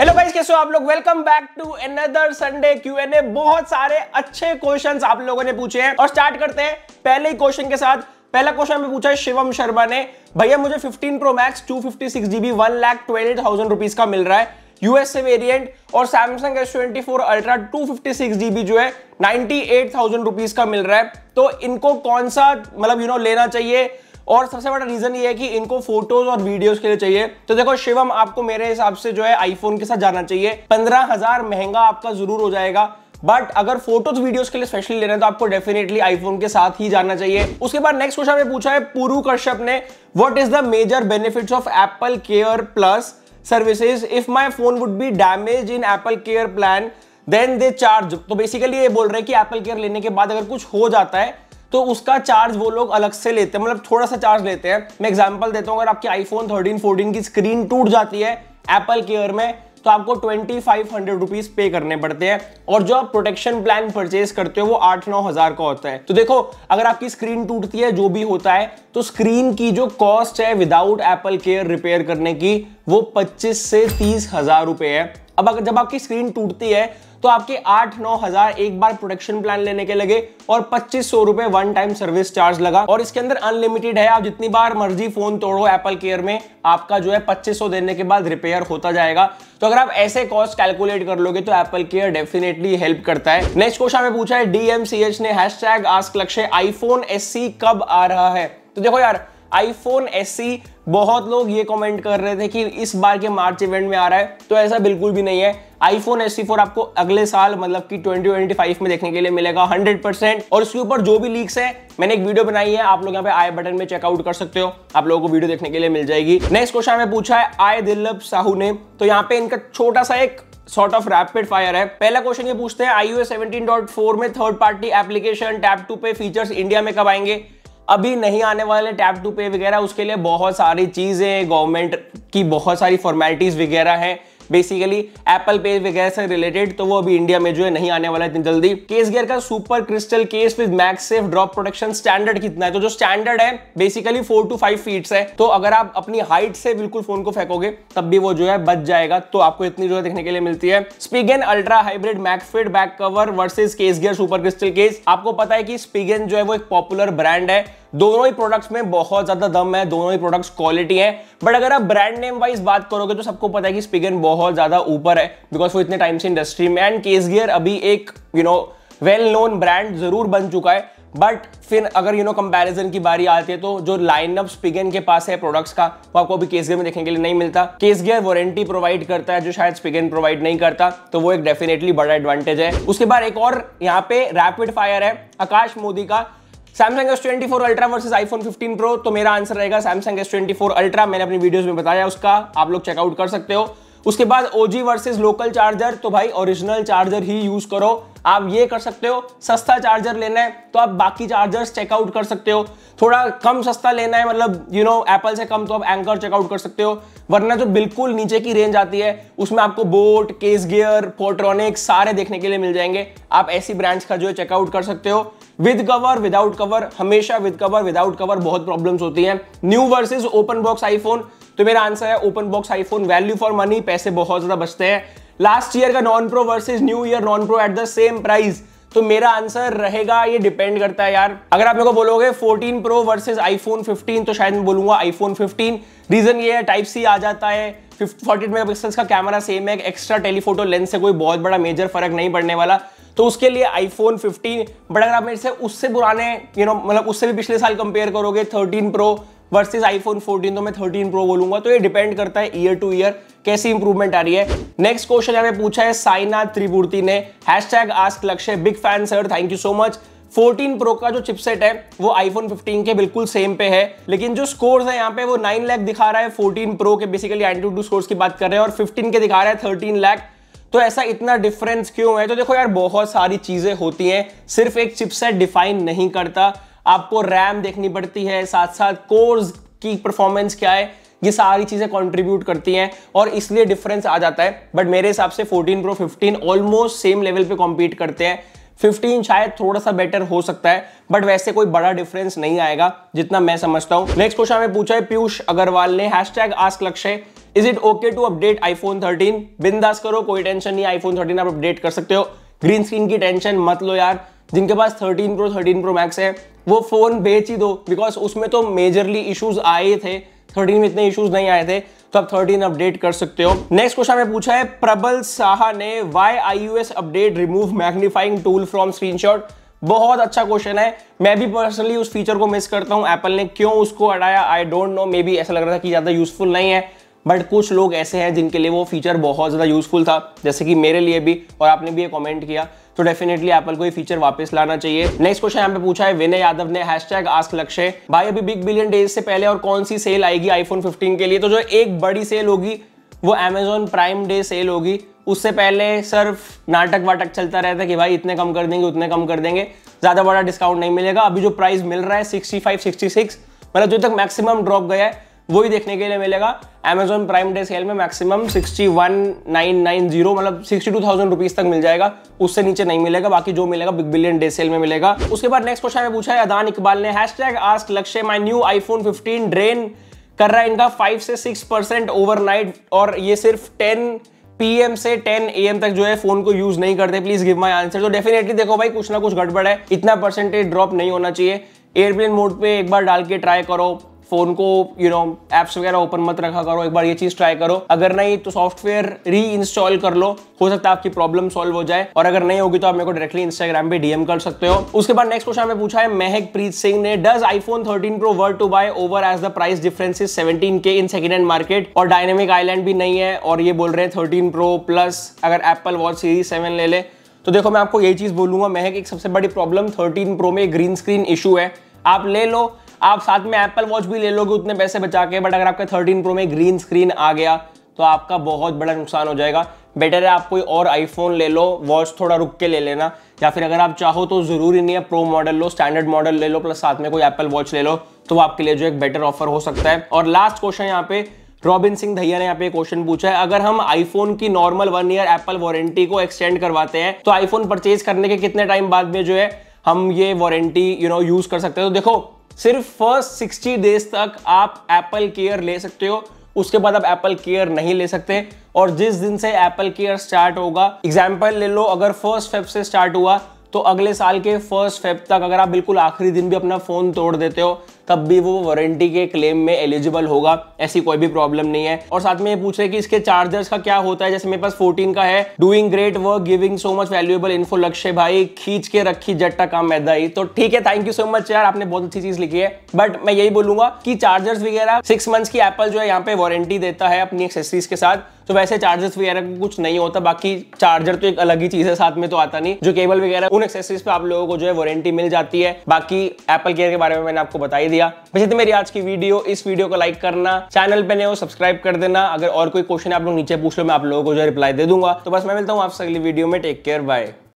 hello guys कैसे हो आप लोग welcome back to another Sunday ए बहुत सारे अच्छे क्वेश्चंस आप लोगों ने पूछे हैं और स्टार्ट करते हैं पहले ही क्वेश्चन के साथ पहला क्वेश्चन हमें पूछा है शिवम शर्मा ने भैया मुझे 15 pro max two fifty six GB one lakh twelve thousand rupees का मिल रहा है यूएसए वेरिएंट और Samsung S twenty four ultra two fifty six GB जो है नाइनटी एट थाउजेंड रुपीज का मिल रहा है तो इनको कौन सा मतलब यू नो लेना चाहिए और सबसे बड़ा रीजन ये है कि इनको फोटोज और वीडियोस के लिए चाहिए तो देखो शिवम आपको मेरे हिसाब से जो है आईफोन के साथ जाना चाहिए पंद्रह हजार महंगा आपका जरूर हो जाएगा बट अगर फोटोज वीडियोस के लिए स्पेशली लेना है तो आपको डेफिनेटली आईफोन के साथ ही जाना चाहिए उसके बाद नेक्स्ट क्वेश्चन में पूछा है पुरु कश्यप ने what is the major benefits of Apple Care Plus services if my phone would be damage in Apple Care plan then they charge तो बेसिकली ये बोल रहे हैं कि एप्पल केयर लेने के बाद अगर कुछ हो जाता है तो उसका चार्ज वो लोग अलग से लेते हैं मतलब थोड़ा सा चार्ज लेते हैं मैं एग्जाम्पल देता हूँ अगर आपकी आईफोन थर्टीन फोर्टीन की स्क्रीन टूट जाती है एप्पल केयर में तो आपको ट्वेंटी फाइव हंड्रेड रुपीज पे करने पड़ते हैं और जो आप प्रोटेक्शन प्लान परचेज करते हो वो आठ नौ हजार का होता है तो देखो अगर आपकी स्क्रीन टूटती है जो भी होता है तो स्क्रीन की जो कॉस्ट है विदाउट एप्पल केयर रिपेयर करने की वो पच्चीस से तीस हजार रुपए है अब अगर जब आपकी स्क्रीन टूटती है तो आपके आठ नौ हजार एक बार प्रोटेक्शन प्लान लेने के लगे और पच्चीस सौ रुपए वन टाइम सर्विस चार्ज लगा और इसके अंदर अनलिमिटेड है आप जितनी बार मर्जी फोन तोड़ो एप्पल केयर में आपका जो है पच्चीस सौ देने के बाद रिपेयर होता जाएगा तो अगर आप ऐसे कॉस्ट कैलकुलेट कर लोगे तो एप्पल केयर डेफिनेटली हेल्प करता है नेक्स्ट क्वेश्चन में पूछा है डीएमसीएच ने hashtag ask Lakshya iPhone S e कब आ रहा है तो देखो यार आईफोन एस e बहुत लोग ये कमेंट कर रहे थे कि इस बार के मार्च इवेंट में आ रहा है तो ऐसा बिल्कुल भी नहीं है आईफोन एस सी आपको अगले साल मतलब कि 2025 में देखने के लिए मिलेगा 100% और उसके ऊपर जो भी लीक्स है मैंने एक वीडियो बनाई है आप लोग यहाँ पे आई बटन में चेकआउट कर सकते हो आप लोगों को वीडियो देखने के लिए मिल जाएगी नेक्स्ट क्वेश्चन में पूछा है आय दिल्लभ साहू ने तो यहाँ पे इनका छोटा सा एक सॉर्ट ऑफ रैपिड फायर है पहला क्वेश्चन ये पूछते हैं आईओ सेवनटीन में third party application tap to pay features India में कब आएंगे अभी नहीं आने वाले टैप टू पे वगैरह उसके लिए बहुत सारी चीज़ें गवर्नमेंट की बहुत सारी फॉर्मेलिटीज़ वगैरह हैं बेसिकली एप्पल पे वगैरह से रिलेटेड तो वो अभी इंडिया में जो है नहीं आने वाला इतनी जल्दी केस गियर का super crystal case with max safe drop protection standard कितना है तो जो स्टैंडर्ड है basically four to five feet है तो अगर आप अपनी हाइट से बिल्कुल फोन को फेंकोगे तब भी वो जो है बच जाएगा तो आपको इतनी जो है देखने के लिए मिलती है Spigen ultra hybrid MagFit back cover versus Case Gear super crystal case आपको पता है कि स्पीगन जो है वो एक पॉपुलर ब्रांड है दोनों ही प्रोडक्ट्स में बहुत ज्यादा दम है दोनों ही प्रोडक्ट्स क्वालिटी है बट अगर आप ब्रांड नेम वाइज बात करोगे तो सबको पता है कि स्पिगन बहुत ज्यादा ऊपर है बिकॉज वो इतने टाइम से इंडस्ट्री में एंड केस गियर अभी एक you know well known brand जरूर बन चुका है बट फिर अगर यू नो कंपैरिजन की बारी आती है तो जो लाइनअप स्पिगन के पास है प्रोडक्ट्स का वो आपको अभी केस गियर में देखने के लिए नहीं मिलता केस गियर वारंटी प्रोवाइड करता है जो शायद स्पिगन प्रोवाइड नहीं करता तो वो एक डेफिनेटली बड़ा एडवांटेज है उसके बाद एक और यहाँ पे रैपिड फायर है आकाश मोदी का Samsung S twenty four ultra versus iPhone fifteen pro तो मेरा आंसर रहेगा Samsung S twenty four ultra मैंने अपनी वीडियोस में बताया उसका आप लोग चेकआउट कर सकते हो उसके बाद ओजी वर्सेज लोकल चार्जर तो भाई ओरिजिनल चार्जर ही यूज करो आप ये कर सकते हो सस्ता चार्जर लेना है तो आप बाकी चार्जर्स चेकआउट कर सकते हो थोड़ा कम सस्ता लेना है मतलब यू नो एप्पल से कम तो आप एंकर चेकआउट कर सकते हो वरना जो बिल्कुल नीचे की रेंज आती है उसमें आपको बोट केस गियर पोट्रॉनिक सारे देखने के लिए मिल जाएंगे आप ऐसी ब्रांड्स का जो है चेकआउट कर सकते हो विद कवर विदाउट कवर हमेशा विद कवर विदाउट कवर बहुत प्रॉब्लम्स होती हैं new versus open box iPhone तो मेरा आंसर है open box iPhone value for money पैसे बहुत ज्यादा बचते हैं लास्ट ईयर का non pro versus new year non pro at the same price तो मेरा आंसर रहेगा ये डिपेंड करता है यार अगर आप मेरे को बोलोगे 14 प्रो वर्सेज आईफोन 15 तो शायद मैं बोलूंगा आईफोन 15 रीजन ये है टाइप सी आ जाता है मेगा मेगापिक्सल्स का कैमरा सेम है एक्स्ट्रा टेलीफोटो लेंस से कोई बहुत बड़ा मेजर फर्क नहीं पड़ने वाला तो उसके लिए आईफोन 15 बट अगर आप मेरे से उससे पुराने यू नो मतलब उससे भी पिछले साल कंपेयर करोगे 13 प्रो वर्सेज आईफोन 14 तो मैं 13 प्रो बोलूंगा तो ये डिपेंड करता है ईयर टू ईयर कैसी इंप्रूवमेंट आ रही है नेक्स्ट क्वेश्चन हमें पूछा है साइनाथ त्रिपूर्ति ने hashtag ask Lakshya big fan sir thank you so much 14 pro का जो चिपसेट है वो आईफोन 15 के बिल्कुल सेम पे है लेकिन जो स्कोर्स है यहाँ पे वो 9 लाख दिखा रहा है 14 प्रो के बेसिकली एंटी टू स्कोर्स की बात कर रहे हैं और 15 के दिखा रहा है 13 लाख तो ऐसा इतना डिफरेंस क्यों है तो देखो यार बहुत सारी चीज़ें होती हैं सिर्फ एक चिपसेट डिफाइन नहीं करता आपको रैम देखनी पड़ती है साथ साथ कोर्स की परफॉर्मेंस क्या है ये सारी चीज़ें कंट्रीब्यूट करती हैं और इसलिए डिफरेंस आ जाता है बट मेरे हिसाब से 14 प्रो 15 ऑलमोस्ट सेम लेवल पे कॉम्पीट करते हैं फिफ्टीन शायद थोड़ा सा बेटर हो सकता है बट वैसे कोई बड़ा डिफरेंस नहीं आएगा जितना मैं समझता हूँ नेक्स्ट क्वेश्चन हमें पूछा है पीयूष अग्रवाल ने hashtag ask Lakshya is it okay to update iPhone thirteen बिंदास करो कोई टेंशन नहीं आईफोन थर्टीन आप अपडेट कर सकते हो ग्रीन स्क्रीन की टेंशन मत लो यार जिनके पास 13 प्रो 13 प्रो मैक्स है वो फोन बेच ही दो बिकॉज उसमें तो मेजरली इश्यूज आए थे 13 में इतने इश्यूज नहीं आए थे आप थर्टीन अपडेट कर सकते हो नेक्स्ट क्वेश्चन में पूछा है प्रबल साहा ने why I update remove magnifying tool from screenshot बहुत अच्छा क्वेश्चन है मैं भी पर्सनली उस फीचर को मिस करता हूं एप्पल ने क्यों उसको हटाया I don't know maybe ऐसा लग रहा था कि ज्यादा यूजफुल नहीं है बट कुछ लोग ऐसे हैं जिनके लिए वो फीचर बहुत ज़्यादा यूज़फुल था जैसे कि मेरे लिए भी और आपने भी ये कमेंट किया तो डेफिनेटली एप्पल को ये फीचर वापस लाना चाहिए नेक्स्ट क्वेश्चन यहाँ पे पूछा है विनय यादव ने हैश टैग आस्क लक्ष्य भाई अभी बिग बिलियन डेज से पहले और कौन सी सेल आएगी आईफोन 15 के लिए तो जो एक बड़ी सेल होगी वो अमेजोन प्राइम डे सेल होगी उससे पहले सिर्फ नाटक वाटक चलता रहता है कि भाई इतने कम कर देंगे उतने कम कर देंगे ज़्यादा बड़ा डिस्काउंट नहीं मिलेगा अभी जो प्राइस मिल रहा है सिक्सटी मतलब जो तक मैक्सिमम ड्रॉप गया है वही देखने के लिए मिलेगा एमेजोन प्राइम डे सेल में maximum sixty one nine nine zero मतलब सिक्सटी टू थाउजेंड रुपीज तक मिल जाएगा उससे नीचे नहीं मिलेगा बाकी जो मिलेगा बिग बिलियन डे सेल में मिलेगा उसके बाद नेक्स्ट क्वेश्चन पूछा है अदान इकबाल ने hashtag ask Lakshya my new iPhone fifteen drain कर रहा है इनका फाइव से सिक्स परसेंट ओवरनाइट और ये सिर्फ टेन पीएम से 10 एएम तक जो है फोन को यूज नहीं करते प्लीज गिव माय आंसर तो डेफिनेटली देखो भाई कुछ ना कुछ गड़बड़ है इतना परसेंटेज ड्रॉप नहीं होना चाहिए एयरप्लेन मोड पे एक बार डाल के ट्राई करो फोन को यू नो एप्स वगैरह ओपन मत रखा करो एक बार ये चीज ट्राई करो अगर नहीं तो सॉफ्टवेयर री इंस्टॉल कर लो हो सकता है आपकी प्रॉब्लम सॉल्व हो जाए और अगर नहीं होगी तो आप मेरे को डायरेक्टली इंस्टाग्राम पे डीएम कर सकते हो उसके बाद नेक्स्ट क्वेश्चन हमें पूछा है महक प्रीत सिंह ने does iPhone thirteen pro worth to buy over as the price difference is seventeen K in second hand market और डायनेमिक आईलैंड भी नहीं है और ये बोल रहे हैं थर्टीन प्रो प्लस अगर एप्पल वॉच सीरीज सेवन ले ले तो देखो मैं आपको यही चीज बोलूंगा महक एक सबसे बड़ी प्रॉब्लम थर्टीन प्रो में ग्रीन स्क्रीन इशू है आप ले लो आप साथ में एप्पल वॉच भी ले लोगे उतने पैसे बचा के बट अगर आपके थर्टीन प्रो में ग्रीन स्क्रीन आ गया तो आपका बहुत बड़ा नुकसान हो जाएगा बेटर है आप कोई और आईफोन ले लो वॉच थोड़ा रुक के ले लेना या फिर अगर आप चाहो तो ज़रूरी नहीं है प्रो मॉडल लो स्टैंडर्ड मॉडल ले लो प्लस साथ में कोई एप्पल वॉच ले लो तो आपके लिए जो एक बेटर ऑफर हो सकता है और लास्ट क्वेश्चन यहाँ पे रॉबिन सिंह धैया ने यहाँ पे क्वेश्चन पूछा है अगर हम आईफोन की normal one year Apple warranty को एक्सटेंड करवाते हैं तो आईफोन परचेज करने के कितने टाइम बाद में जो है हम ये वारंटी यू नो यूज़ कर सकते हैं तो देखो सिर्फ फर्स्ट सिक्सटी डेज तक आप एप्पल केयर ले सकते हो उसके बाद आप एप्पल केयर नहीं ले सकते और जिस दिन से एप्पल केयर स्टार्ट होगा एग्जाम्पल ले लो अगर फर्स्ट फेब से स्टार्ट हुआ तो अगले साल के फर्स्ट फेब तक अगर आप बिल्कुल आखिरी दिन भी अपना फ़ोन तोड़ देते हो तब भी वो वारंटी के क्लेम में एलिजिबल होगा ऐसी कोई भी प्रॉब्लम नहीं है और साथ में ये पूछ रहे कि इसके चार्जर्स का क्या होता है जैसे मेरे पास 14 का है doing great work giving so much valuable info Lakshya भाई खींच के रखी जट्टा काम मैदाई तो ठीक है थैंक यू सो मच यार आपने बहुत अच्छी चीज लिखी है बट मैं यही बोलूंगा कि चार्जर्स वगैरह सिक्स मंथ्स की एप्पल जो है यहाँ पे वारंटी देता है अपनी एक्सेसरीज के साथ तो वैसे चार्जेस वगैरह का कुछ नहीं होता बाकी चार्जर तो एक अलग ही चीज है साथ में तो आता नहीं जो केबल वगैरह उन एक्सेसरीज पे आप लोगों को जो है वारंटी मिल जाती है बाकी एप्पल केयर के बारे में मैंने आपको बता ही दिया वैसे तो मेरी आज की वीडियो इस वीडियो को लाइक करना चैनल पे नहीं हो सब्सक्राइब कर देना अगर और कोई क्वेश्चन आप लोग नीचे पूछ लो मैं आप लोगों को जो है रिप्लाई दे दूंगा तो बस मैं मिलता हूँ आपसे अगली वीडियो में टेक केयर बाय